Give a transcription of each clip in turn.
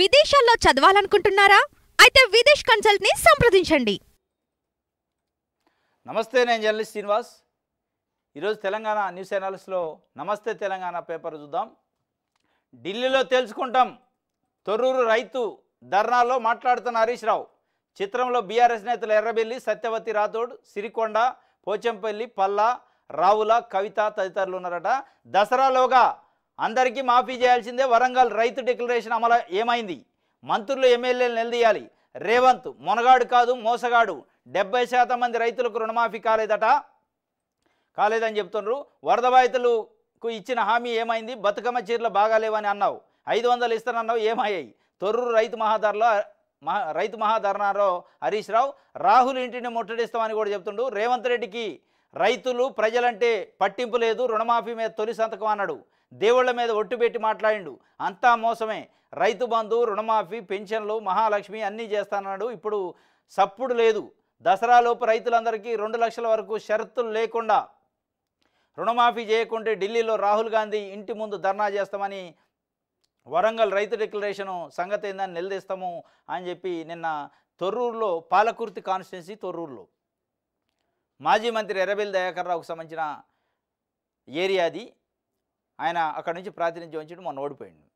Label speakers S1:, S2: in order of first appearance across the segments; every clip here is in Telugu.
S1: విదేశాల్లో చదవాలనుకుంటున్నారా అయితే విదేశ్ కన్సల్ట్ని సంప్రదించండి నమస్తే నేను జర్నలిస్ట్ శ్రీనివాస్ ఈరోజు తెలంగాణ న్యూస్ ఛానల్స్లో నమస్తే తెలంగాణ పేపర్ చూద్దాం ఢిల్లీలో తెలుసుకుంటాం తొర్రూరు రైతు ధర్నాలో మాట్లాడుతున్న హరీష్ రావు చిత్రంలో బీఆర్ఎస్ నేతలు ఎర్రబెల్లి సత్యవతి రాథోడ్ సిరికొండ పోచంపల్లి పల్లా రావుల కవిత తదితరులు ఉన్నారట దసరాలోగా అందరికీ మాఫీ చేయాల్సిందే వరంగల్ రైతు డిక్లరేషన్ అమలు ఏమైంది మంత్రులు ఎమ్మెల్యేలు నిలదీయాలి రేవంత్ మొనగాడు కాదు మోసగాడు డెబ్బై శాతం మంది రైతులకు రుణమాఫీ కాలేదట కాలేదని చెప్తున్నారు వరద బాధితులకు ఇచ్చిన హామీ ఏమైంది బతుకమ్మ చీరలు బాగాలేవని అన్నావు ఐదు వందలు ఇస్తానన్నావు ఏమయ్యాయి తొర్రూరు రైతు మహా రైతు మహాధర్నాలో హరీష్ రావు రాహుల్ ఇంటిని ముట్టడిస్తామని కూడా చెప్తుండు రేవంత్ రెడ్డికి రైతులు ప్రజలంటే పట్టింపు లేదు రుణమాఫీ మీద తొలి సంతకం అన్నాడు దేవుళ్ల మీద ఒట్టు పెట్టి మాట్లాడిండు అంతా మోసమే రైతు బంధు రుణమాఫీ పెన్షన్లు మహాలక్ష్మి అన్నీ చేస్తానన్నాడు ఇప్పుడు సప్పుడు లేదు దసరాలోపు రైతులందరికీ రెండు లక్షల వరకు షరతులు లేకుండా రుణమాఫీ చేయకుంటే ఢిల్లీలో రాహుల్ గాంధీ ఇంటి ముందు ధర్నా చేస్తామని వరంగల్ రైతు డిక్లరేషను సంగతి ఏందని నిలదీస్తాము అని చెప్పి నిన్న తొర్రూరులో పాలకుర్తి కాన్స్టిట్యున్సీ తొర్రూరులో మాజీ మంత్రి ఎర్రబెల్లి రావుకు సంబంధించిన ఏరియాది ఆయన అక్కడి నుంచి ప్రాతినిధ్యం వహించడం మొన్న ఓడిపోయింది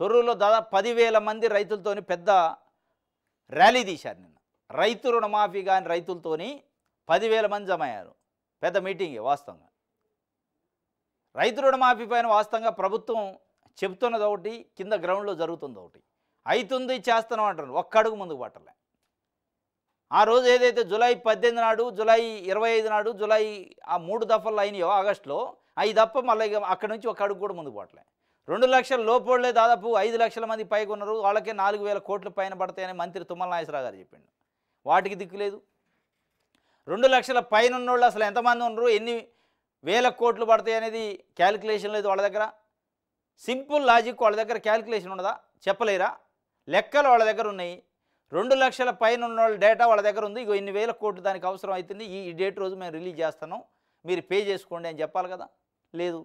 S1: తొర్రూరులో దాదాపు పదివేల మంది రైతులతోని పెద్ద ర్యాలీ తీశారు నిన్న రైతు రుణమాఫీ కానీ రైతులతోని పదివేల మంది జమ అయ్యారు పెద్ద మీటింగే వాస్తవంగా రైతు రుణమాఫీ పైన వాస్తవంగా ప్రభుత్వం చెబుతున్నది ఒకటి కింద గ్రౌండ్లో జరుగుతుంది ఒకటి అవుతుంది చేస్తున్నాం అంటారు ఒక్కడుగు ముందుకు పట్టలే ఆ రోజు ఏదైతే జులై పద్దెనిమిది నాడు జులై ఇరవై ఐదు నాడు జులై ఆ మూడు దఫల్లో అయినాయో ఆగస్టులో అవి తప్ప మళ్ళీ అక్కడ నుంచి ఒక అడుగు కూడా ముందు పోవట్లే రెండు లక్షల లోపలే దాదాపు ఐదు లక్షల మంది పైకి ఉన్నారు వాళ్ళకే నాలుగు వేల కోట్లు పైన పడతాయని మంత్రి తుమ్మల నాగేశ్వరరావు గారు చెప్పిండు వాటికి దిక్కులేదు రెండు లక్షల పైన ఉన్నోళ్ళు అసలు ఎంతమంది ఉన్నారు ఎన్ని వేల కోట్లు పడతాయి అనేది క్యాలిక్యులేషన్ లేదు వాళ్ళ దగ్గర సింపుల్ లాజిక్ వాళ్ళ దగ్గర క్యాలిక్యులేషన్ ఉండదా చెప్పలేరా లెక్కలు వాళ్ళ దగ్గర ఉన్నాయి రెండు లక్షల పైన ఉన్న వాళ్ళ డేటా వాళ్ళ దగ్గర ఉంది ఇగో ఇన్ని వేల కోట్లు దానికి అవసరం అవుతుంది ఈ డేట్ రోజు మేము రిలీజ్ చేస్తాను మీరు పే చేసుకోండి అని చెప్పాలి కదా లేదు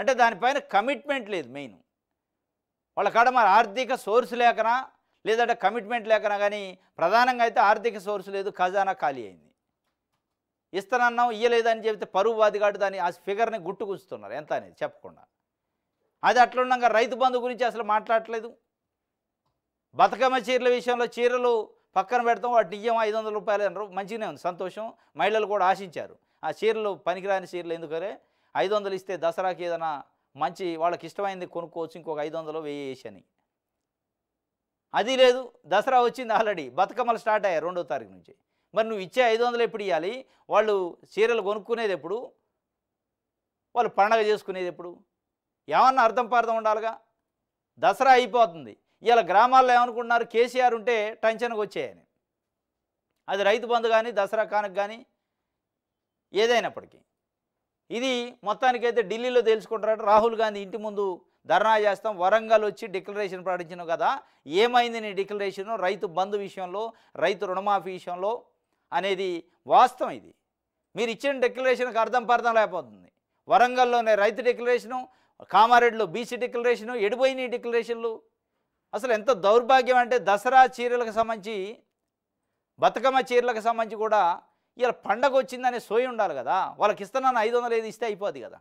S1: అంటే దానిపైన కమిట్మెంట్ లేదు మెయిన్ వాళ్ళ కాడ మరి ఆర్థిక సోర్స్ లేకనా లేదంటే కమిట్మెంట్ లేకనా కానీ ప్రధానంగా అయితే ఆర్థిక సోర్స్ లేదు ఖజానా ఖాళీ అయింది ఇస్తానన్నాం ఇయ్యలేదని చెప్తే పరువు బాధిగాడు దాన్ని ఆ ఫిగర్ని గుట్టుకుస్తున్నారు ఎంత అనేది చెప్పకుండా అది అట్లున్నాక రైతు బంధు గురించి అసలు మాట్లాడట్లేదు బతుకమ్మ చీరల విషయంలో చీరలు పక్కన పెడతాం వాటిని ఇయ్యం ఐదు వందల రూపాయలు అన్నారు మంచిగానే ఉంది సంతోషం మహిళలు కూడా ఆశించారు ఆ చీరలు పనికిరాని చీరలు ఎందుకరే ఐదు వందలు ఇస్తే దసరాకి ఏదైనా మంచి వాళ్ళకి ఇష్టమైంది కొనుక్కోవచ్చు ఇంకొక ఐదు వందలు వెయ్యి అని అది లేదు దసరా వచ్చింది ఆల్రెడీ బతుకమ్మలు స్టార్ట్ అయ్యాయి రెండో తారీఖు నుంచి మరి నువ్వు ఇచ్చే ఐదు వందలు ఎప్పుడు ఇవ్వాలి వాళ్ళు చీరలు కొనుక్కునేది ఎప్పుడు వాళ్ళు పండగ చేసుకునేది ఎప్పుడు ఏమన్నా అర్థం పార్థం ఉండాలిగా దసరా అయిపోతుంది ఇలా గ్రామాల్లో ఏమనుకుంటున్నారు కేసీఆర్ ఉంటే టెన్షన్కి వచ్చేయని అది రైతు బంధు కానీ దసరా కానుక కానీ ఏదైనప్పటికీ ఇది మొత్తానికైతే ఢిల్లీలో తెలుసుకుంటారట రాహుల్ గాంధీ ఇంటి ముందు ధర్నా చేస్తాం వరంగల్ వచ్చి డిక్లరేషన్ ప్రకటించినావు కదా ఏమైంది నీ డిక్లరేషను రైతు బంధు విషయంలో రైతు రుణమాఫీ విషయంలో అనేది వాస్తవం ఇది మీరు ఇచ్చిన డిక్లరేషన్కి అర్థం పర్థం లేకపోతుంది వరంగల్లోనే రైతు డిక్లరేషను కామారెడ్డిలో బీసీ డిక్లరేషను ఎడిపోయిన డిక్లరేషన్లు అసలు ఎంత దౌర్భాగ్యం అంటే దసరా చీరలకు సంబంధించి బతుకమ్మ చీరలకు సంబంధించి కూడా ఇలా పండగ వచ్చిందనే సోయి ఉండాలి కదా వాళ్ళకి ఇస్తున్నాను ఐదు వందలు ఏది ఇస్తే అయిపోద్ది కదా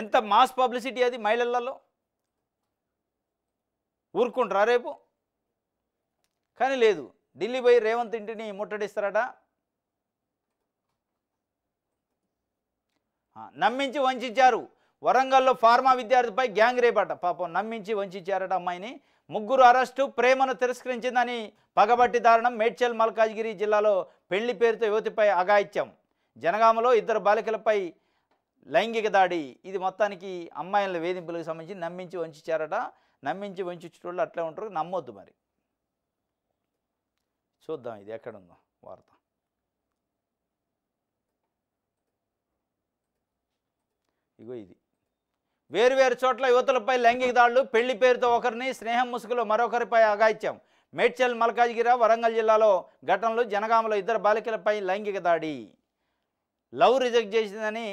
S1: ఎంత మాస్ పబ్లిసిటీ అది మహిళల్లో ఊరుకుంటారా రేపు కానీ లేదు ఢిల్లీ పోయి రేవంత్ ఇంటిని ముట్టడిస్తారట నమ్మించి వంచారు వరంగల్లో ఫార్మా విద్యార్థిపై గ్యాంగ్ రేపట పాపం నమ్మించి వంచారట అమ్మాయిని ముగ్గురు అరెస్టు ప్రేమను తిరస్కరించిందని పగబట్టి దారుణం మేడ్చల్ మల్కాజ్గిరి జిల్లాలో పెళ్లి పేరుతో యువతిపై అఘాయిత్యం జనగామలో ఇద్దరు బాలికలపై లైంగిక దాడి ఇది మొత్తానికి అమ్మాయిల వేధింపులకు సంబంధించి నమ్మించి వంచారట నమ్మించి వంచుటోళ్ళు అట్లే ఉంటారు నమ్మొద్దు మరి చూద్దాం ఇది ఎక్కడుందో వార్త ఇగో ఇది వేరువేరు చోట్ల యువతులపై లైంగిక దాడులు పెళ్లి పేరుతో ఒకరిని స్నేహం ముసుగులో మరొకరిపై అగాయిత్యం మేడ్చల్ మల్కాజ్గిర వరంగల్ జిల్లాలో ఘటనలు జనగామలో ఇద్దరు బాలికలపై లైంగిక దాడి లవ్ రిజెక్ట్ చేసిందని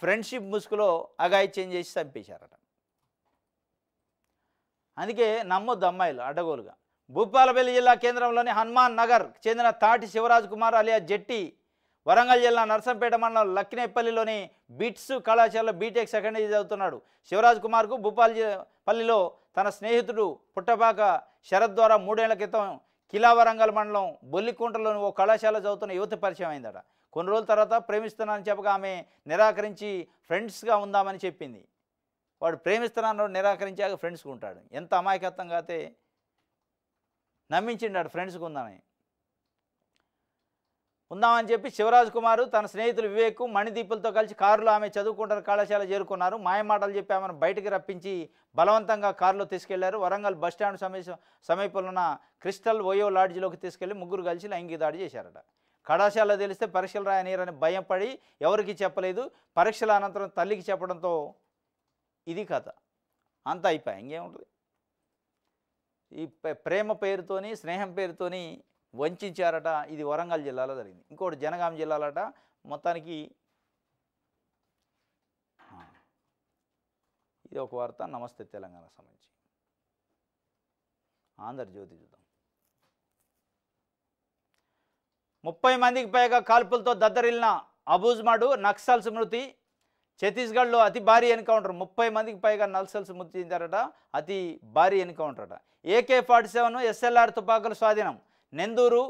S1: ఫ్రెండ్షిప్ ముసుగులో అగాయిత్యం చేసి చంపేశారట అందుకే నమ్మొద్దు అమ్మాయిలు అడ్డగోలుగా భూపాలపల్లి జిల్లా కేంద్రంలోని హనుమాన్ నగర్ చెందిన తాటి శివరాజ్ కుమార్ అలియా జెట్టి వరంగల్ జిల్లా నర్సంపేట మండలం లక్కినేపల్లిలోని బిట్స్ కళాశాలలో బీటెక్ సెకండ్ ఇయర్ చదువుతున్నాడు శివరాజ్ కుమార్కు భూపాల్ పల్లిలో తన స్నేహితుడు పుట్టపాక శరద్ ద్వారా మూడేళ్ల క్రితం కిలా వరంగల్ మండలం బొల్లికుంటలోని ఓ కళాశాల చదువుతున్న యువతి పరిచయం అయిందట కొన్ని రోజుల తర్వాత ప్రేమిస్తున్నానని చెప్పగా ఆమె నిరాకరించి ఫ్రెండ్స్గా ఉందామని చెప్పింది వాడు ప్రేమిస్తున్నాను నిరాకరించాక ఫ్రెండ్స్కి ఉంటాడు ఎంత అమాయకత్వంగా అయితే నమ్మించిండాడు ఫ్రెండ్స్కి ఉందని ఉందామని చెప్పి శివరాజ్ కుమార్ తన స్నేహితులు వివేక్ మణిదీపులతో కలిసి కారులో ఆమె చదువుకుంటారు కళాశాల చేరుకున్నారు మాయమాటలు చెప్పి ఆమెను బయటికి రప్పించి బలవంతంగా కారులో తీసుకెళ్లారు వరంగల్ బస్టాండ్ సమీప సమీపంలో ఉన్న క్రిస్టల్ ఓయో లాడ్జిలోకి తీసుకెళ్లి ముగ్గురు కలిసి లైంగిక దాడి చేశారట కళాశాలలో తెలిస్తే పరీక్షలు రాయనీరని భయపడి ఎవరికి చెప్పలేదు పరీక్షల అనంతరం తల్లికి చెప్పడంతో ఇది కథ అంతా అయిపోయి ఇంకేముంటుంది ఈ ప్రేమ పేరుతోని స్నేహం పేరుతోని వంచారట ఇది వరంగల్ జిల్లాలో జరిగింది ఇంకోటి జనగామ జిల్లాలట మొత్తానికి ఇది ఒక వార్త నమస్తే తెలంగాణ సంబంధించి ఆంధ్రజ్యోతి చూద్దాం ముప్పై మందికి పైగా కాల్పులతో దద్దరిల్లిన అబూజ్మాడు నక్సల్ స్మృతి ఛత్తీస్గఢ్లో అతి భారీ ఎన్కౌంటర్ ముప్పై మందికి పైగా నల్సల్ స్మృతి చెందారట అతి భారీ ఎన్కౌంటర్ అట ఏకే ఫార్టీ సెవెన్ ఎస్ఎల్ఆర్ తుపాకుల స్వాధీనం నెందూరు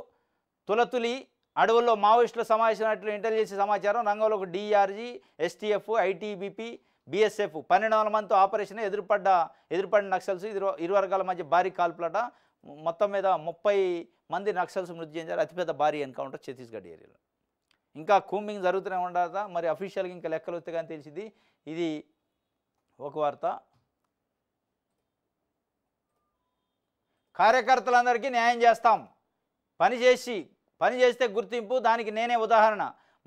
S1: తులతులి అడవుల్లో మావోయిస్టుల సమావేశమైనట్లు ఇంటెలిజెన్స్ సమాచారం ఒక డిఆర్జీ ఎస్టీఎఫ్ ఐటీబీపీ బీఎస్ఎఫ్ పన్నెండు వందల మందితో ఆపరేషన్ ఎదురుపడ్డ ఎదురుపడిన నక్సల్స్ ఇరు ఇరు వర్గాల మధ్య భారీ కాల్పులట మొత్తం మీద ముప్పై మంది నక్సల్స్ మృతి చెందారు అతిపెద్ద భారీ ఎన్కౌంటర్ ఛత్తీస్గఢ్ ఏరియాలో ఇంకా కూంబింగ్ జరుగుతూనే ఉండదు మరి అఫీషియల్గా ఇంకా లెక్కలు వస్తే కానీ తెలిసింది ఇది ఒక వార్త కార్యకర్తలందరికీ న్యాయం చేస్తాం పనిచేసి పనిచేస్తే గుర్తింపు దానికి నేనే ఉదాహరణ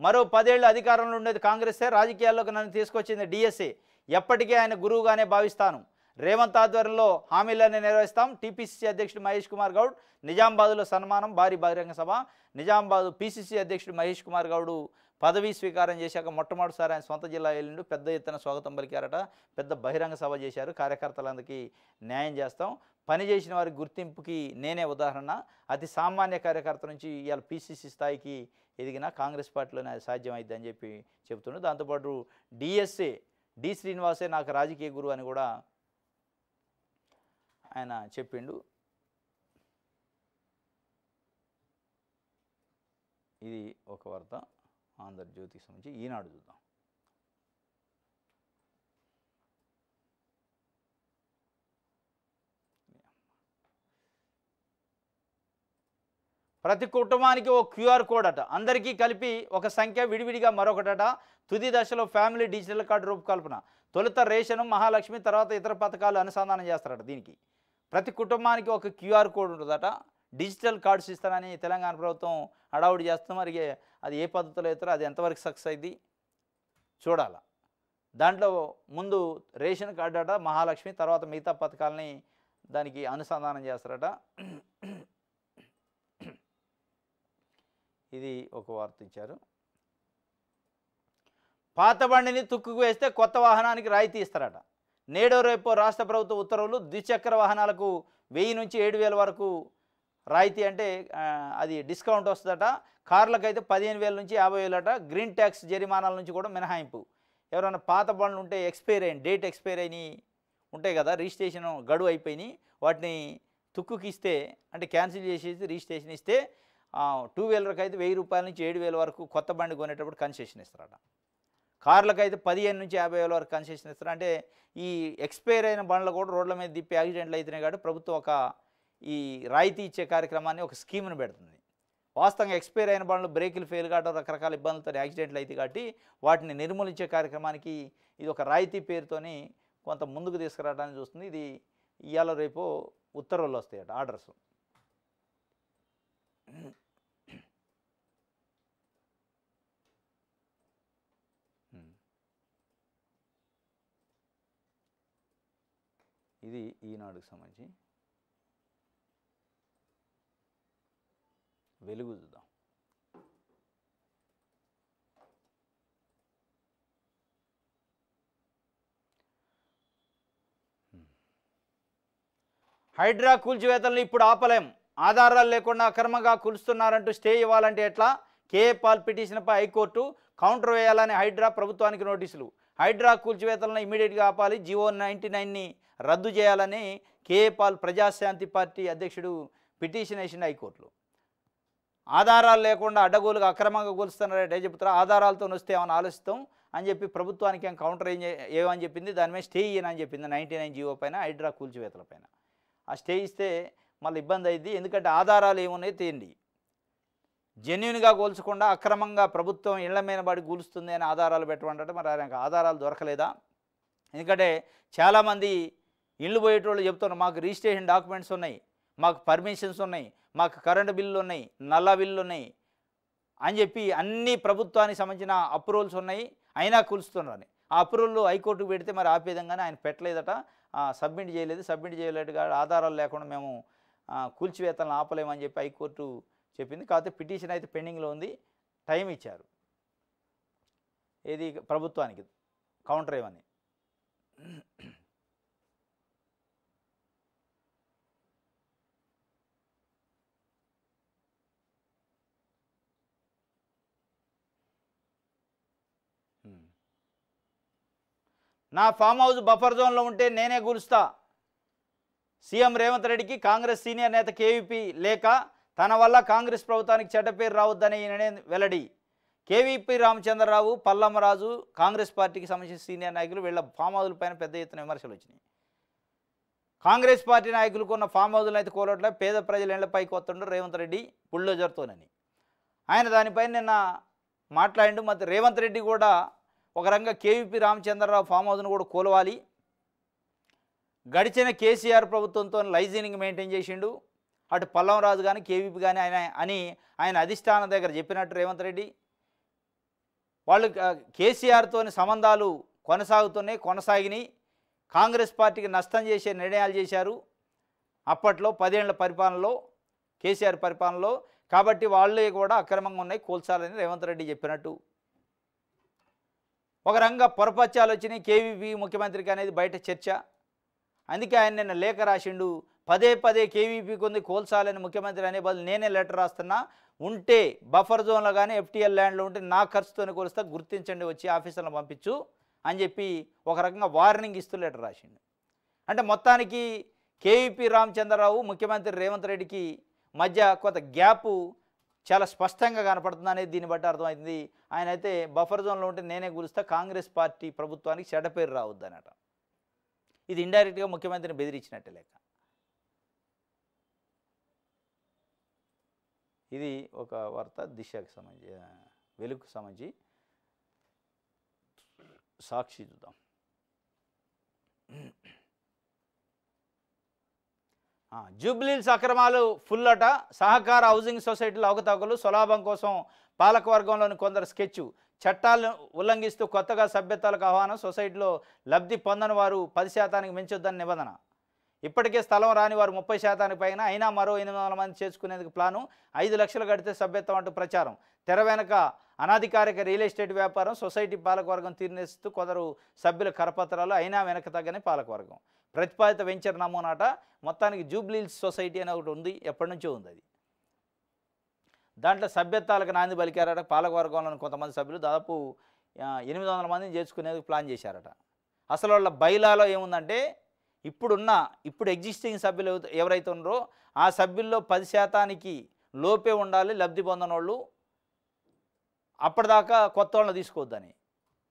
S1: మరో పదేళ్ళు అధికారంలో ఉండేది కాంగ్రెసే రాజకీయాల్లోకి నన్ను తీసుకొచ్చింది డిఎస్ఏ ఎప్పటికీ ఆయన గురువుగానే భావిస్తాను రేవంత్ ఆధ్వర్యంలో హామీలన్నీ నిర్వహిస్తాం టీపీసీసీ అధ్యక్షుడు మహేష్ కుమార్ గౌడ్ నిజామాబాద్లో సన్మానం భారీ బహిరంగ సభ నిజామాబాద్ పీసీసీ అధ్యక్షుడు మహేష్ కుమార్ గౌడు పదవీ స్వీకారం చేశాక మొట్టమొదటిసారి ఆయన సొంత జిల్లా వెళ్ళిండు పెద్ద ఎత్తున స్వాగతం పలికారట పెద్ద బహిరంగ సభ చేశారు కార్యకర్తలందరికీ న్యాయం చేస్తాం పనిచేసిన వారి గుర్తింపుకి నేనే ఉదాహరణ అతి సామాన్య కార్యకర్త నుంచి ఇవాళ పీసీసీ స్థాయికి ఎదిగిన కాంగ్రెస్ పార్టీలోనే అది సాధ్యమైద్ది అని చెప్పి చెబుతున్నాడు దాంతోపాటు డిఎస్ఏ డి శ్రీనివాసే నాకు రాజకీయ గురువు అని కూడా ఆయన చెప్పిండు ఇది ఒక వార్త ఆంధ్రజ్యోతికి సంబంధించి ఈనాడు చూద్దాం ప్రతి కుటుంబానికి ఓ క్యూఆర్ కోడ్ అట అందరికీ కలిపి ఒక సంఖ్య విడివిడిగా మరొకటట తుది దశలో ఫ్యామిలీ డిజిటల్ కార్డు రూపకల్పన తొలుత రేషను మహాలక్ష్మి తర్వాత ఇతర పథకాలు అనుసంధానం చేస్తారట దీనికి ప్రతి కుటుంబానికి ఒక క్యూఆర్ కోడ్ ఉంటుందట డిజిటల్ కార్డ్స్ ఇస్తానని తెలంగాణ ప్రభుత్వం హడావుడి చేస్తాం మరి అది ఏ పద్ధతిలో అవుతారో అది ఎంతవరకు సక్సెస్ అయింది చూడాల దాంట్లో ముందు రేషన్ కార్డు అట మహాలక్ష్మి తర్వాత మిగతా పథకాలని దానికి అనుసంధానం చేస్తారట ఇది ఒక వార్త ఇచ్చారు పాత బండిని తుక్కుకు వేస్తే కొత్త వాహనానికి రాయితీ ఇస్తారట నేడో రేపో రాష్ట్ర ప్రభుత్వ ఉత్తర్వులు ద్విచక్ర వాహనాలకు వెయ్యి నుంచి ఏడు వేల వరకు రాయితీ అంటే అది డిస్కౌంట్ వస్తుందట కార్లకైతే పదిహేను వేల నుంచి యాభై వేలట గ్రీన్ ట్యాక్స్ జరిమానాల నుంచి కూడా మినహాయింపు ఎవరైనా పాత బండ్లు ఉంటే ఎక్స్పైర్ అయిన డేట్ ఎక్స్పైర్ అయినాయి ఉంటాయి కదా రిజిస్ట్రేషన్ గడువు అయిపోయినాయి వాటిని తుక్కుకి ఇస్తే అంటే క్యాన్సిల్ చేసేసి రిజిస్ట్రేషన్ ఇస్తే టూ వీలర్కి అయితే వెయ్యి రూపాయల నుంచి ఏడు వేల వరకు కొత్త బండి కొనేటప్పుడు కన్సెషన్ ఇస్తారట కార్లకు అయితే పదిహేను నుంచి యాభై వేల వరకు కన్సెషన్ ఇస్తారు అంటే ఈ ఎక్స్పైర్ అయిన బండ్లు కూడా రోడ్ల మీద దిప్పి యాక్సిడెంట్లు అవుతున్నాయి కాబట్టి ప్రభుత్వం ఒక ఈ రాయితీ ఇచ్చే కార్యక్రమాన్ని ఒక స్కీమ్ను పెడుతుంది వాస్తవంగా ఎక్స్పైర్ అయిన బండ్లు బ్రేకులు ఫెయిల్ కావడం రకరకాల ఇబ్బందులతో యాక్సిడెంట్లు అవుతాయి కాబట్టి వాటిని నిర్మూలించే కార్యక్రమానికి ఇది ఒక రాయితీ పేరుతోని కొంత ముందుకు తీసుకురావడానికి చూస్తుంది ఇది ఇవాళ రేపు ఉత్తర్వులు వస్తాయట ఆర్డర్స్ ఇది ఈనాడుకు సంబంధించి వెలుగు చూద్దాం హైడ్రా కూల్చివేతలను ఇప్పుడు ఆపలేం ఆధారాలు లేకుండా అక్రమంగా కూలుస్తున్నారంటూ స్టే ఇవ్వాలంటే ఎట్లా కేఏ పాల్ పిటిషన్పై హైకోర్టు కౌంటర్ వేయాలని హైడ్రా ప్రభుత్వానికి నోటీసులు హైడ్రా కూల్చివేతలను ఇమీడియట్గా ఆపాలి జివో నైంటీ నైన్ని రద్దు చేయాలని కేపాల్ ప్రజాశాంతి పార్టీ అధ్యక్షుడు పిటిషన్ వేసిండు హైకోర్టులో ఆధారాలు లేకుండా అడ్డగోలుగా అక్రమంగా కూలుస్తున్నారంటే చెప్తారా ఆధారాలతో వస్తే ఏమైనా ఆలోచిస్తాం అని చెప్పి ప్రభుత్వానికి ఏం కౌంటర్ ఏం ఏమని చెప్పింది దాని మీద స్టే ఇయ్యనని చెప్పింది నైంటీ నైన్ జీవో పైన హైడ్రా కూల్చివేతల పైన ఆ స్టే ఇస్తే మళ్ళీ ఇబ్బంది అయింది ఎందుకంటే ఆధారాలు ఏమున్నాయి తేండి జెన్యున్గా కోల్చకుండా అక్రమంగా ప్రభుత్వం ఇళ్ల మీద పడి కూలుస్తుంది అని ఆధారాలు పెట్టమంటే మరి ఆయనకు ఆధారాలు దొరకలేదా ఎందుకంటే చాలామంది ఇల్లు పోయేటోళ్ళు చెప్తున్నారు మాకు రిజిస్ట్రేషన్ డాక్యుమెంట్స్ ఉన్నాయి మాకు పర్మిషన్స్ ఉన్నాయి మాకు కరెంటు బిల్లులు ఉన్నాయి నల్ల బిల్లులు ఉన్నాయి అని చెప్పి అన్ని ప్రభుత్వానికి సంబంధించిన అప్రూవల్స్ ఉన్నాయి అయినా కూల్చుతున్నారని ఆ అప్రూవల్ హైకోర్టుకు పెడితే మరి విధంగానే ఆయన పెట్టలేదట సబ్మిట్ చేయలేదు సబ్మిట్ చేయలేదు కాబట్టి ఆధారాలు లేకుండా మేము కూల్చివేతలను ఆపలేమని చెప్పి హైకోర్టు చెప్పింది కాకపోతే పిటిషన్ అయితే పెండింగ్లో ఉంది టైం ఇచ్చారు ఏది ప్రభుత్వానికి కౌంటర్ ఏమని నా ఫామ్ హౌస్ బఫర్ జోన్లో ఉంటే నేనే గురుస్తా సీఎం రేవంత్ రెడ్డికి కాంగ్రెస్ సీనియర్ నేత కేవీపీ లేక తన వల్ల కాంగ్రెస్ ప్రభుత్వానికి చెడ్డ పేరు రావద్దని వెల్లడి కేవీపీ రామచంద్రరావు పల్లమ్మరాజు కాంగ్రెస్ పార్టీకి సంబంధించిన సీనియర్ నాయకులు వీళ్ళ ఫామ్ హౌజులపైన పెద్ద ఎత్తున విమర్శలు వచ్చినాయి కాంగ్రెస్ పార్టీ నాయకులకు ఉన్న ఫామ్ హౌజులను అయితే కోరట్లే పేద ప్రజల ఇళ్లపైకి వస్తుండ్రు రేవంత్ రెడ్డి బుల్డోజర్తోనని ఆయన దానిపైన నిన్న మాట్లాడి మరి రేవంత్ రెడ్డి కూడా ఒక రంగా కేవీపీ రామచంద్రరావు ఫామ్ హౌస్ను కూడా కూలవాలి గడిచిన కేసీఆర్ ప్రభుత్వంతో లైజీనింగ్ మెయింటైన్ చేసిండు అటు పల్లం రాజు కానీ కేవీపీ కానీ ఆయన అని ఆయన అధిష్టానం దగ్గర చెప్పినట్టు రేవంత్ రెడ్డి వాళ్ళు కేసీఆర్తో సంబంధాలు కొనసాగుతున్నాయి కొనసాగినాయి కాంగ్రెస్ పార్టీకి నష్టం చేసే నిర్ణయాలు చేశారు అప్పట్లో పదేళ్ల పరిపాలనలో కేసీఆర్ పరిపాలనలో కాబట్టి వాళ్ళే కూడా అక్రమంగా ఉన్నాయి కూల్చాలని రేవంత్ రెడ్డి చెప్పినట్టు ఒక రంగ పొరపత్యాలు వచ్చినాయి కేవీపీ ముఖ్యమంత్రికి అనేది బయట చర్చ అందుకే ఆయన నిన్న లేఖ రాసిండు పదే పదే కేవీపీ కొంది కోల్చాలని ముఖ్యమంత్రి అనే బదులు నేనే లెటర్ రాస్తున్నా ఉంటే బఫర్ జోన్లో కానీ ఎఫ్టీఎల్ ల్యాండ్లో ఉంటే నా ఖర్చుతో కొలుస్తా గుర్తించండి వచ్చి ఆఫీసర్లను పంపించు అని చెప్పి ఒక రకంగా వార్నింగ్ ఇస్తూ లెటర్ రాసిండు అంటే మొత్తానికి కేవీపీ రామచంద్రరావు ముఖ్యమంత్రి రేవంత్ రెడ్డికి మధ్య కొంత గ్యాపు చాలా స్పష్టంగా కనపడుతుంది అనేది దీన్ని బట్టి అర్థమవుతుంది ఆయన అయితే బఫర్ జోన్లో ఉంటే నేనే గురిస్తా కాంగ్రెస్ పార్టీ ప్రభుత్వానికి చెడ్డ పేరు అనట ఇది ఇండైరెక్ట్గా ముఖ్యమంత్రిని బెదిరించినట్టే లేక ఇది ఒక వార్త దిశకు సంబంధించి వెలుగుకు సంబంధించి సాక్షి చూద్దాం జూబ్లీల్స్ అక్రమాలు ఫుల్ అట సహకార హౌసింగ్ సొసైటీలో అవకతవకలు సొలాభం కోసం పాలకవర్గంలోని కొందరు స్కెచ్ చట్టాలను ఉల్లంఘిస్తూ కొత్తగా సభ్యత్వాలకు ఆహ్వానం సొసైటీలో లబ్ధి పొందని వారు పది శాతానికి మించొద్దని నిబంధన ఇప్పటికే స్థలం రాని వారు ముప్పై శాతానికి పైన అయినా మరో ఎనిమిది వందల మంది చేసుకునేందుకు ప్లాను ఐదు లక్షలు కడితే సభ్యత్వం అంటూ ప్రచారం తెర వెనక అనాధికారిక రియల్ ఎస్టేట్ వ్యాపారం సొసైటీ పాలకవర్గం తీర్నేస్తూ కొందరు సభ్యుల కరపత్రాలు అయినా వెనక తగ్గని పాలకవర్గం ప్రతిపాదిత వెంచర్ నమూనాట మొత్తానికి జూబ్లీల్స్ సొసైటీ అని ఒకటి ఉంది ఎప్పటి నుంచో ఉంది అది దాంట్లో సభ్యత్వాలకు నాంది పలికారట పాలకవర్గంలోని కొంతమంది సభ్యులు దాదాపు ఎనిమిది వందల మందిని చేర్చుకునేందుకు ప్లాన్ చేశారట అసలు వాళ్ళ బైలాలో ఏముందంటే ఇప్పుడున్న ఇప్పుడు ఎగ్జిస్టింగ్ సభ్యులు ఎవరైతే ఉన్నారో ఆ సభ్యుల్లో పది శాతానికి లోపే ఉండాలి లబ్ధి పొందనోళ్ళు అప్పటిదాకా కొత్త వాళ్ళని తీసుకోవద్దని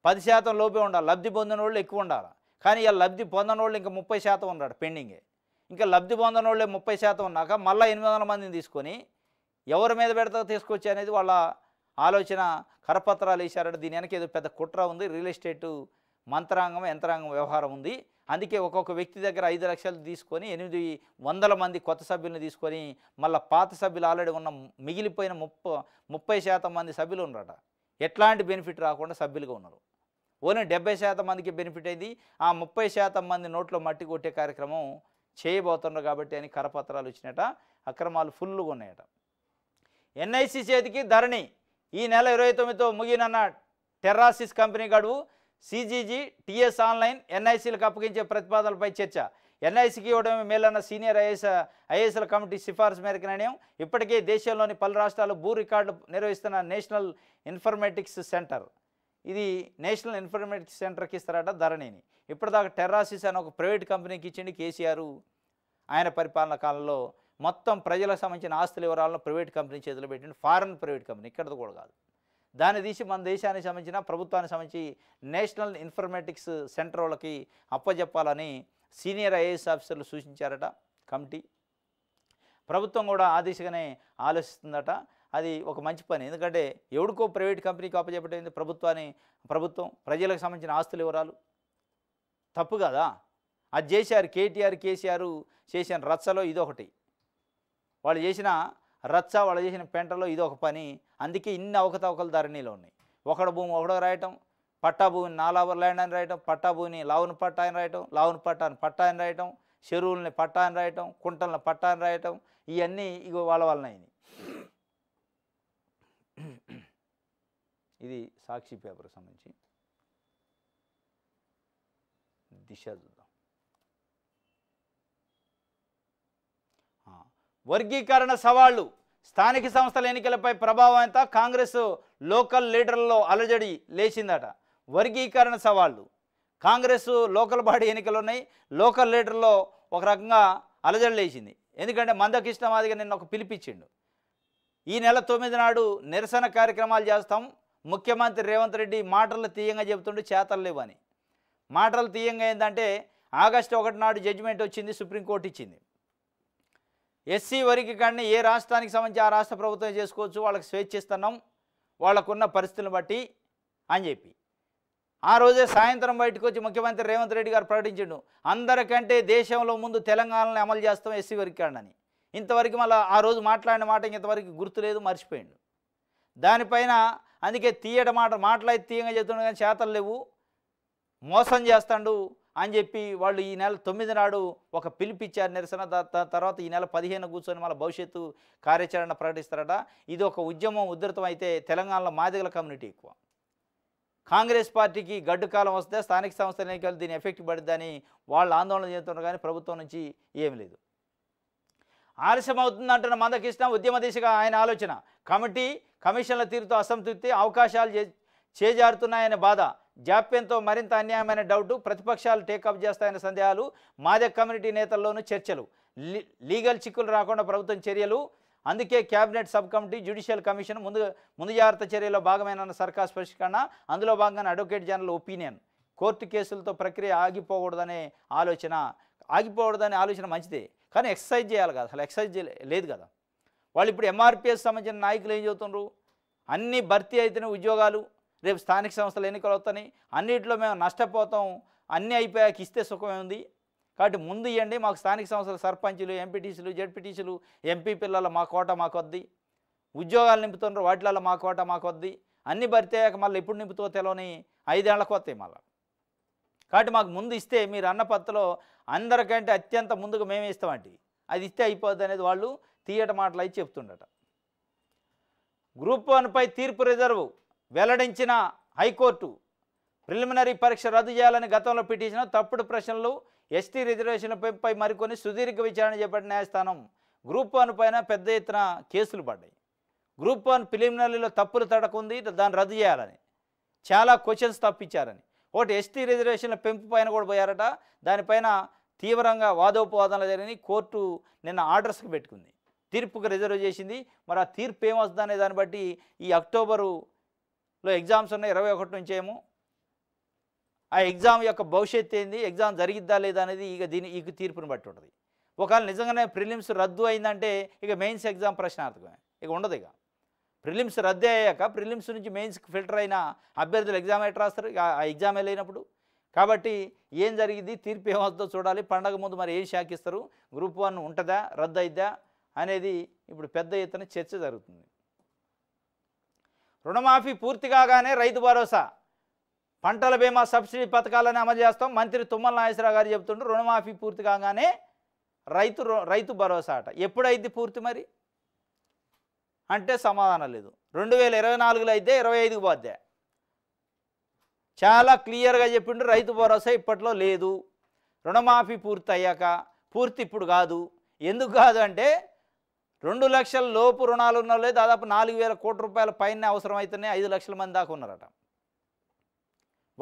S1: పది శాతం లోపే ఉండాలి లబ్ధి పొందిన వాళ్ళు ఎక్కువ ఉండాలి కానీ ఇలా లబ్ధి పొందిన వాళ్ళు ఇంకా ముప్పై శాతం ఉన్నాడు పెండింగే ఇంకా లబ్ధి పొందిన వాళ్ళే ముప్పై శాతం ఉన్నాక మళ్ళీ ఎనిమిది వందల మందిని తీసుకొని ఎవరి మీద పెడతా తీసుకొచ్చి అనేది వాళ్ళ ఆలోచన కరపత్రాలు వేశారంటే దీని వెనక ఏదో పెద్ద కుట్ర ఉంది రియల్ ఎస్టేటు మంత్రాంగం యంత్రాంగం వ్యవహారం ఉంది అందుకే ఒక్కొక్క వ్యక్తి దగ్గర ఐదు లక్షలు తీసుకొని ఎనిమిది వందల మంది కొత్త సభ్యులను తీసుకొని మళ్ళీ పాత సభ్యులు ఆల్రెడీ ఉన్న మిగిలిపోయిన ముప్ప ముప్పై శాతం మంది సభ్యులు ఉన్నారట ఎట్లాంటి బెనిఫిట్ రాకుండా సభ్యులుగా ఉన్నారు ఓన్లీ డెబ్బై శాతం మందికి బెనిఫిట్ అయింది ఆ ముప్పై శాతం మంది నోట్లో మట్టి కొట్టే కార్యక్రమం చేయబోతున్నారు కాబట్టి అని కరపత్రాలు ఇచ్చినట అక్రమాలు ఫుల్గా ఉన్నాయట ఎన్ఐసి చేతికి ధరణి ఈ నెల ఇరవై తొమ్మిదితో ముగినన్న టెర్రాసిస్ కంపెనీ గడువు సీజీజీ టీఎస్ ఆన్లైన్ ఎన్ఐసీలకు అప్పగించే ప్రతిపాదనలపై చర్చ ఎన్ఐసికి ఇవ్వడమే మేలన్న సీనియర్ ఐఏఎస్ ఐఏఎస్ల కమిటీ సిఫార్సు మేరకు నిర్ణయం ఇప్పటికే దేశంలోని పలు రాష్ట్రాలు భూ రికార్డులు నిర్వహిస్తున్న నేషనల్ ఇన్ఫర్మేటిక్స్ సెంటర్ ఇది నేషనల్ ఇన్ఫర్మేటిక్స్ సెంటర్కి ఇస్తారట ధరణిని ఇప్పటిదాకా టెర్రాసిస్ అనే ఒక ప్రైవేట్ కంపెనీకి ఇచ్చింది కేసీఆర్ ఆయన పరిపాలన కాలంలో మొత్తం ప్రజలకు సంబంధించిన ఆస్తుల వివరాలను ప్రైవేట్ కంపెనీ చేతిలో పెట్టింది ఫారెన్ ప్రైవేట్ కంపెనీ ఇక్కడది కూడా కాదు దాన్ని తీసి మన దేశానికి సంబంధించిన ప్రభుత్వానికి సంబంధించి నేషనల్ ఇన్ఫర్మేటిక్స్ సెంటర్ వాళ్ళకి అప్పజెప్పాలని సీనియర్ ఐఏఎస్ ఆఫీసర్లు సూచించారట కమిటీ ప్రభుత్వం కూడా ఆ దిశగానే ఆలోచిస్తుందట అది ఒక మంచి పని ఎందుకంటే ఎవడికో ప్రైవేట్ కంపెనీకి అప్పచెప్పటైంది ప్రభుత్వాన్ని ప్రభుత్వం ప్రజలకు సంబంధించిన ఆస్తుల వివరాలు తప్పు కదా అది చేశారు కేటీఆర్ కేసీఆర్ చేసిన రచ్చలో ఇదొకటి వాళ్ళు చేసిన రచ్చ వాళ్ళు చేసిన పెంటలో ఇది ఒక పని అందుకే ఇన్ని అవకతవకలు ధరణిలో ఉన్నాయి ఒకడు భూమి ఒకడో రాయటం పట్టా భూమిని నాలావర్ ల్యాండ్ అని రాయటం పట్టా భూమిని లావును పట్టా అని రాయటం లావును అని పట్టా అని రాయటం చెరువులని పట్టా అని రాయటం కుంటలను పట్టా అని రాయటం ఇవన్నీ ఇగో వాళ్ళ వలన అయినాయి ఇది సాక్షి పేపర్కి సంబంధించి దిశ చూద్దాం వర్గీకరణ సవాళ్లు స్థానిక సంస్థల ఎన్నికలపై ప్రభావం అంతా కాంగ్రెస్ లోకల్ లీడర్లలో అలజడి లేచిందట వర్గీకరణ సవాళ్లు కాంగ్రెస్ లోకల్ బాడీ ఎన్నికలు ఉన్నాయి లోకల్ లీడర్లో ఒక రకంగా అలజడి లేచింది ఎందుకంటే మందకృష్ణ మాదిగా నిన్న ఒక పిలిపించిండు ఈ నెల తొమ్మిది నాడు నిరసన కార్యక్రమాలు చేస్తాం ముఖ్యమంత్రి రేవంత్ రెడ్డి మాటలు తీయంగా చెబుతుండే చేతలు లేవని మాటలు తీయంగా ఏంటంటే ఆగస్టు ఒకటి నాడు జడ్జిమెంట్ వచ్చింది సుప్రీంకోర్టు ఇచ్చింది ఎస్సీ వరకు కానీ ఏ రాష్ట్రానికి సంబంధించి ఆ రాష్ట్ర ప్రభుత్వం చేసుకోవచ్చు వాళ్ళకి స్వేచ్ఛ ఇస్తున్నాం వాళ్ళకున్న పరిస్థితులను బట్టి అని చెప్పి ఆ రోజే సాయంత్రం బయటకు వచ్చి ముఖ్యమంత్రి రేవంత్ రెడ్డి గారు ప్రకటించిండు అందరికంటే దేశంలో ముందు తెలంగాణని అమలు చేస్తాం ఎస్సీ వర్గాడని ఇంతవరకు మళ్ళీ ఆ రోజు మాట్లాడిన మాట ఇంతవరకు గుర్తులేదు మర్చిపోయిండు దానిపైన అందుకే తీయడం మాట మాట్లాడి తీయంగా చెప్తుండే కానీ చేతలు లేవు మోసం చేస్తాడు అని చెప్పి వాళ్ళు ఈ నెల తొమ్మిది నాడు ఒక పిలిపిచ్చారు నిరసన తర్వాత ఈ నెల పదిహేను కూర్చొని మళ్ళీ భవిష్యత్తు కార్యాచరణ ప్రకటిస్తారట ఇది ఒక ఉద్యమం ఉధృతం అయితే తెలంగాణలో మాదిగల కమ్యూనిటీ ఎక్కువ కాంగ్రెస్ పార్టీకి గడ్డు కాలం వస్తే స్థానిక సంస్థల ఎన్నికలు దీని ఎఫెక్ట్ పడుద్దని వాళ్ళు ఆందోళన చేస్తున్నారు కానీ ప్రభుత్వం నుంచి ఏమి లేదు ఆలస్యం అవుతుందంటున్న మందకృష్ణ ఉద్యమ దిశగా ఆయన ఆలోచన కమిటీ కమిషన్ల తీరుతో అసంతృప్తి అవకాశాలు చేజారుతున్నాయనే బాధ జాప్యంతో మరింత అన్యాయమైన డౌట్ ప్రతిపక్షాలు టేకప్ చేస్తాయనే సందేహాలు మాదే కమ్యూనిటీ నేతల్లోనూ చర్చలు లీగల్ చిక్కులు రాకుండా ప్రభుత్వం చర్యలు అందుకే cabinet sub committee judicial commission ముందు ముందు జాగ్రత్త చర్యలో భాగమైన సర్కార్ స్పష్టీకరణ అందులో భాగంగా అడ్వకేట్ జనరల్ ఒపీనియన్ కోర్టు కేసులతో ప్రక్రియ ఆగిపోకూడదనే ఆలోచన ఆగిపోకూడదనే ఆలోచన మంచిదే కానీ ఎక్సర్సైజ్ చేయాలి కదా అసలు ఎక్సర్సైజ్ లేదు కదా వాళ్ళు ఇప్పుడు ఎంఆర్పిఎస్ సంబంధించిన నాయకులు ఏం చదువుతుండ్రు అన్ని భర్తీ అయితేనే ఉద్యోగాలు రేపు స్థానిక సంస్థలు ఎన్నికలు వస్తాయి అన్నింటిలో మేము నష్టపోతాం అన్నీ అయిపోయాక ఇస్తే సుఖమే ఉంది కాబట్టి ముందు ఇవ్వండి మాకు స్థానిక సంస్థల సర్పంచులు ఎంపీటీసీలు జెడ్పీటీసీలు ఎంపీ పిల్లల మా కోట మాకొద్ది ఉద్యోగాలు నింపుతున్నారు వాటిలలో మా కోట వద్ది అన్నీ భర్తయ్యాక మళ్ళీ ఎప్పుడు నింపుతో తెలవని ఐదేళ్లకు వస్తాయి మళ్ళీ కాబట్టి మాకు ముందు ఇస్తే మీరు అన్న పత్రలో అందరికంటే అత్యంత ముందుగా మేమే ఇస్తామండి అది ఇస్తే అయిపోద్ది అనేది వాళ్ళు తీయట మాటలు అయి చెప్తుండట గ్రూప్ వన్పై తీర్పు రిజర్వ్ వెల్లడించిన హైకోర్టు ప్రిలిమినరీ పరీక్ష రద్దు చేయాలని గతంలో పిటిషన్ తప్పుడు ప్రశ్నలు ఎస్టీ రిజర్వేషన్లపై మరికొన్ని సుదీర్ఘ విచారణ చేపట్టిన న్యాయస్థానం గ్రూప్ వన్ పైన పెద్ద ఎత్తున కేసులు పడ్డాయి గ్రూప్ వన్ ప్రిలిమినరీలో తప్పులు తడకుంది దాన్ని రద్దు చేయాలని చాలా క్వశ్చన్స్ తప్పించారని ఒకటి ఎస్టీ రిజర్వేషన్ల పెంపు పైన కూడా పోయారట దానిపైన తీవ్రంగా వాదోపవాదనలు జరిగినాయి కోర్టు నిన్న ఆర్డర్స్కి పెట్టుకుంది తీర్పుకు రిజర్వ్ చేసింది మరి ఆ తీర్పు ఏమొస్తుందనే దాన్ని బట్టి ఈ అక్టోబరు లో ఎగ్జామ్స్ ఉన్నాయి ఇరవై ఒకటి నుంచి ఏమో ఆ ఎగ్జామ్ యొక్క భవిష్యత్తు ఏంది ఎగ్జామ్ జరిగిద్దా లేదా అనేది ఇక దీని ఇక తీర్పుని బట్టి ఉంటుంది ఒకవేళ నిజంగానే ప్రిలిమ్స్ రద్దు అయిందంటే ఇక మెయిన్స్ ఎగ్జామ్ ప్రశ్నార్థకమే ఇక ఉండదు ఇక ప్రిలిమ్స్ రద్దు అయ్యాక ప్రిలిమ్స్ నుంచి మెయిన్స్కి ఫిల్టర్ అయిన అభ్యర్థులు ఎగ్జామ్ ఎట్ రాస్తారు ఆ ఎగ్జామ్ వెళ్ళినప్పుడు కాబట్టి ఏం జరిగింది తీర్పు ఏమవుతుందో చూడాలి పండగ ముందు మరి ఏం శాఖిస్తారు గ్రూప్ వన్ ఉంటుందా రద్దు అయిద్దా అనేది ఇప్పుడు పెద్ద ఎత్తున చర్చ జరుగుతుంది రుణమాఫీ పూర్తి కాగానే రైతు భరోసా పంటల బీమా సబ్సిడీ పథకాలను అమలు చేస్తాం మంత్రి తుమ్మల నాగేశ్వరరావు గారు చెప్తుండ్రు రుణమాఫీ పూర్తి కాగానే రైతు రైతు భరోసా అట ఎప్పుడైంది పూర్తి మరి అంటే సమాధానం లేదు రెండు వేల ఇరవై నాలుగులో అయితే ఇరవై ఐదుకు పోద్దే చాలా క్లియర్గా చెప్పిండు రైతు భరోసా ఇప్పట్లో లేదు రుణమాఫీ పూర్తి అయ్యాక పూర్తి ఇప్పుడు కాదు ఎందుకు కాదు అంటే రెండు లక్షల లోపు రుణాలు ఉన్న వాళ్ళే దాదాపు నాలుగు వేల కోట్ల రూపాయల పైన అవసరం ఐదు లక్షల మంది దాకా ఉన్నారట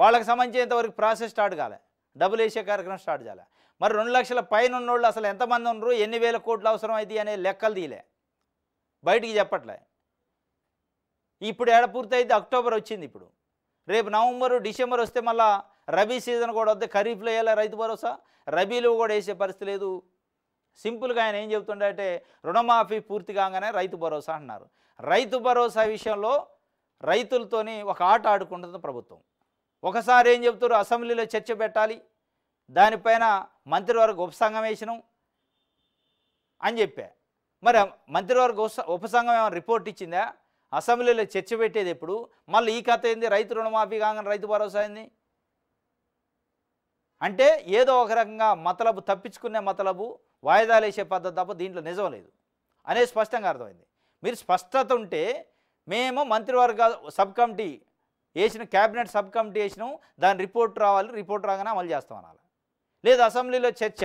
S1: వాళ్ళకి సంబంధించినంతవరకు ప్రాసెస్ స్టార్ట్ కాలే డబుల్ ఏషియా కార్యక్రమం స్టార్ట్ చేయాలి మరి రెండు లక్షల పైన ఉన్నోళ్ళు అసలు ఎంతమంది ఉన్నారు ఎన్ని వేల కోట్లు అవసరం అయింది అనే లెక్కలు తీయలే బయటికి చెప్పట్లే ఇప్పుడు ఏడ పూర్తయితే అక్టోబర్ వచ్చింది ఇప్పుడు రేపు నవంబరు డిసెంబర్ వస్తే మళ్ళీ రబీ సీజన్ కూడా వద్దే ఖరీఫ్లో వేయాలి రైతు భరోసా రబీలో కూడా వేసే పరిస్థితి లేదు సింపుల్గా ఆయన ఏం చెబుతుండే రుణమాఫీ పూర్తి కాగానే రైతు భరోసా అన్నారు రైతు భరోసా విషయంలో రైతులతోని ఒక ఆట ఆడుకుంటుంది ప్రభుత్వం ఒకసారి ఏం చెబుతారు అసెంబ్లీలో చర్చ పెట్టాలి దానిపైన మంత్రివర్గ ఉపసంగం వేసినాం అని చెప్పా మరి మంత్రివర్గ ఉపసంఘం ఏమైనా రిపోర్ట్ ఇచ్చిందా అసెంబ్లీలో చర్చ పెట్టేది ఎప్పుడు మళ్ళీ ఈ కథ ఏంది రైతు రుణమాఫీ కాగానే రైతు భరోసా ఏంది అంటే ఏదో ఒక రకంగా మతలబు తప్పించుకునే మతలబు వాయిదాలు వేసే పద్ధతి తప్ప దీంట్లో నిజం లేదు అనేది స్పష్టంగా అర్థమైంది మీరు స్పష్టత ఉంటే మేము మంత్రివర్గ సబ్ కమిటీ వేసిన క్యాబినెట్ సబ్ కమిటీ వేసినాం దాని రిపోర్ట్ రావాలి రిపోర్ట్ రాగానే అమలు చేస్తాం అనాలి లేదు అసెంబ్లీలో చర్చ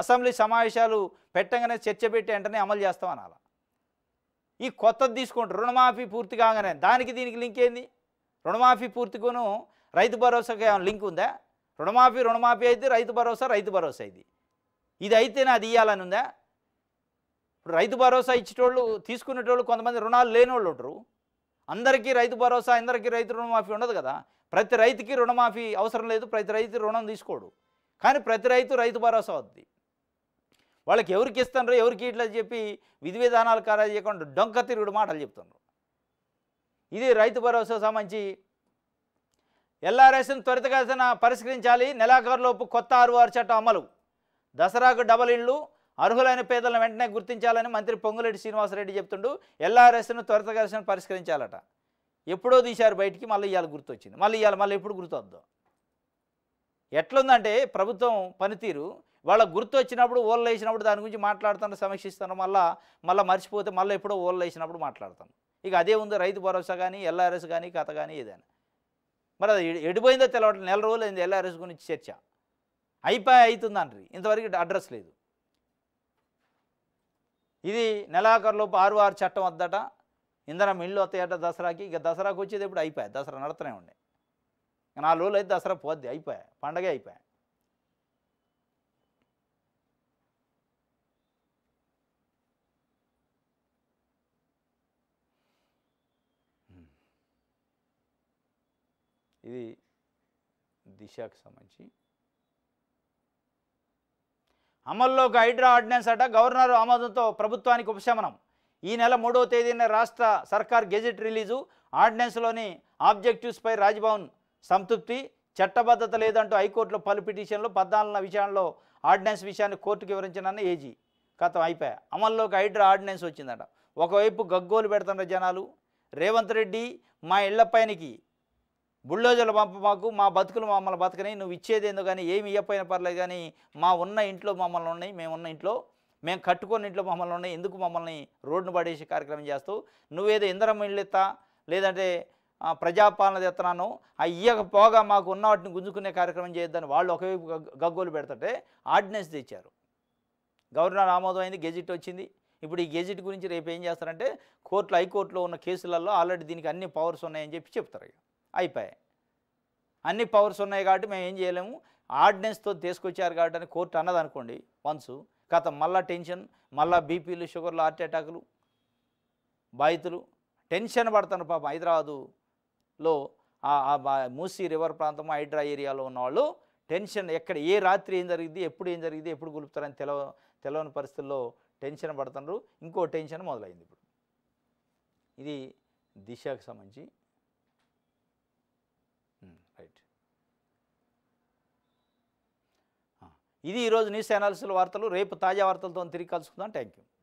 S1: అసెంబ్లీ సమావేశాలు పెట్టగానే చర్చ పెట్టి వెంటనే అమలు చేస్తాం అనాలి ఈ కొత్తది తీసుకుంటారు రుణమాఫీ పూర్తి కాగానే దానికి దీనికి లింక్ ఏంది రుణమాఫీ పూర్తికును రైతు భరోసాకి ఏమైనా లింక్ ఉందా రుణమాఫీ రుణమాఫీ అయితే రైతు భరోసా రైతు భరోసా అయింది ఇది అయితే నాది ఇవ్వాలని ఉందా ఇప్పుడు రైతు భరోసా ఇచ్చేటోళ్ళు తీసుకునేటోళ్ళు కొంతమంది రుణాలు వాళ్ళు ఉంటారు అందరికీ రైతు భరోసా అందరికీ రైతు రుణమాఫీ ఉండదు కదా ప్రతి రైతుకి రుణమాఫీ అవసరం లేదు ప్రతి రైతు రుణం తీసుకోడు కానీ ప్రతి రైతు రైతు భరోసా వద్ది వాళ్ళకి ఎవరికి ఇస్తారో ఎవరికి ఇట్లా చెప్పి విధి విధానాలు ఖరారు చేయకుండా డొంక తిరుగుడు మాటలు చెప్తున్నారు ఇది రైతు భరోసా సంబంధించి ఎల్ఆర్ఎస్ను త్వరితగతిన పరిష్కరించాలి నెలాఖరులోపు కొత్త ఆరు ఆరు చట్టం అమలు దసరాకు డబల్ ఇళ్ళు అర్హులైన పేదలను వెంటనే గుర్తించాలని మంత్రి పొంగులేటి శ్రీనివాసరెడ్డి చెప్తుండు ఎల్ఆర్ఎస్ను త్వరితగతిన పరిష్కరించాలట ఎప్పుడో తీశారు బయటికి మళ్ళీ ఇవాళ గుర్తొచ్చింది మళ్ళీ ఇవాళ మళ్ళీ ఎప్పుడు గుర్తొద్దాం ఎట్లుందంటే ప్రభుత్వం పనితీరు వాళ్ళ గుర్తు వచ్చినప్పుడు ఓళ్ళు వేసినప్పుడు దాని గురించి మాట్లాడుతాను సమీక్షిస్తాను మళ్ళీ మళ్ళీ మర్చిపోతే మళ్ళీ ఎప్పుడో ఓళ్ళు వేసినప్పుడు మాట్లాడతాను ఇక అదే ఉంది రైతు భరోసా కానీ ఎల్ఆర్ఎస్ కానీ కథ కానీ ఏదైనా మరి అది ఎడిపోయిందో తెలవట్లేదు నెల రోజులు ఎల్ఆర్ఎస్ గురించి చర్చ అయిపోయి అవుతుందండ్రి ఇంతవరకు అడ్రస్ లేదు ఇది నెలాఖరులోపు ఆరు ఆరు చట్టం వద్దట ఇంధనం ఇళ్ళు వస్తాయట దసరాకి ఇక దసరాకు వచ్చేది ఇప్పుడు అయిపోయాయి దసరా నడతనే ఉండే నాలుగు రోజులు అయితే దసరా పోద్ది అయిపోయా పండగ అయిపోయా ఇది దిశకు సంబంధించి అమల్లోకి హైడ్రా ఆర్డినెన్స్ అట గవర్నర్ ఆమోదంతో ప్రభుత్వానికి ఉపశమనం ఈ నెల మూడవ తేదీన రాష్ట్ర సర్కార్ గెజెట్ రిలీజు ఆర్డినెన్స్లోని ఆబ్జెక్టివ్స్పై రాజ్భవన్ సంతృప్తి చట్టబద్ధత లేదంటూ హైకోర్టులో పలు పిటిషన్లు పద్నాలుగున విషయంలో ఆర్డినెన్స్ విషయాన్ని కోర్టుకు వివరించినని ఏజీ కథం అయిపోయా అమల్లోకి హైడ్రా ఆర్డినెన్స్ వచ్చిందట ఒకవైపు గగ్గోలు పెడుతున్న జనాలు రేవంత్ రెడ్డి మా ఇళ్ల పైనకి బుల్డోజర్లు పంప మాకు మా బతుకులు మమ్మల్ని బతకని నువ్వు ఎందుకు కానీ ఏమి ఇవ్వకపోయినా పర్లేదు కానీ మా ఉన్న ఇంట్లో మమ్మల్ని ఉన్నాయి మేము ఉన్న ఇంట్లో మేము కట్టుకున్న ఇంట్లో మమ్మల్ని ఉన్నాయి ఎందుకు మమ్మల్ని రోడ్డును పడేసే కార్యక్రమం చేస్తూ నువ్వేదో ఇంధనం ఇళ్ళు ఎత్తా లేదంటే ప్రజాపాలన తెస్తున్నాను ఆ ఇయ్యకపోగా మాకు ఉన్న వాటిని గుంజుకునే కార్యక్రమం చేయొద్దని వాళ్ళు ఒకవైపు గగ్గోలు పెడతంటే ఆర్డినెన్స్ తెచ్చారు గవర్నర్ ఆమోదం అయింది గెజిట్ వచ్చింది ఇప్పుడు ఈ గెజిట్ గురించి రేపు ఏం చేస్తారంటే కోర్టులో హైకోర్టులో ఉన్న కేసులలో ఆల్రెడీ దీనికి అన్ని పవర్స్ ఉన్నాయని చెప్పి చెప్తారు అయిపోయాయి అన్ని పవర్స్ ఉన్నాయి కాబట్టి మేము ఏం చేయలేము ఆర్డినెన్స్తో తీసుకొచ్చారు కాబట్టి అని కోర్టు అన్నది అనుకోండి వన్స్ గత మళ్ళా టెన్షన్ మళ్ళా బీపీలు షుగర్లు హార్ట్ అటాకులు బాధితులు టెన్షన్ పడతారు పాపం హైదరాబాదులో మూసీ రివర్ ప్రాంతం హైడ్రా ఏరియాలో ఉన్నవాళ్ళు టెన్షన్ ఎక్కడ ఏ రాత్రి ఏం జరిగింది ఎప్పుడు ఏం జరిగింది ఎప్పుడు గులుపుతారని తెలవ తెలవని పరిస్థితుల్లో టెన్షన్ పడుతున్నారు ఇంకో టెన్షన్ మొదలైంది ఇప్పుడు ఇది దిశకు సంబంధించి ఇది ఈరోజు న్యూస్ ఛానల్స్లో వార్తలు రేపు తాజా వార్తలతో తిరిగి కలుసుకుందాం థ్యాంక్ యూ